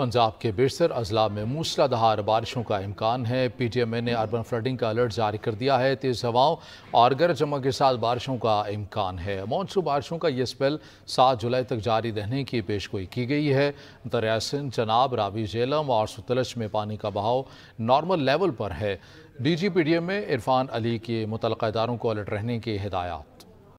पंजाब के बेसर अजला में मूसलाधार बारिशों का इम्कान है पी टी एम ए ने अर्बन फ्लडिंग का अलर्ट जारी कर दिया है तेज़ हवाओं और गरज चमक के साथ बारिशों का इम्कान है मानसून बारिशों का यह स्पेल सात जुलाई तक जारी रहने की पेशगोई की गई है दरियासन चनाब रावी जेलम और सुतलश में पानी का बहाव नॉर्मल लेवल पर है D G P D M में इरफान अली के मुतल इदारों को अलर्ट रहने की हिदायत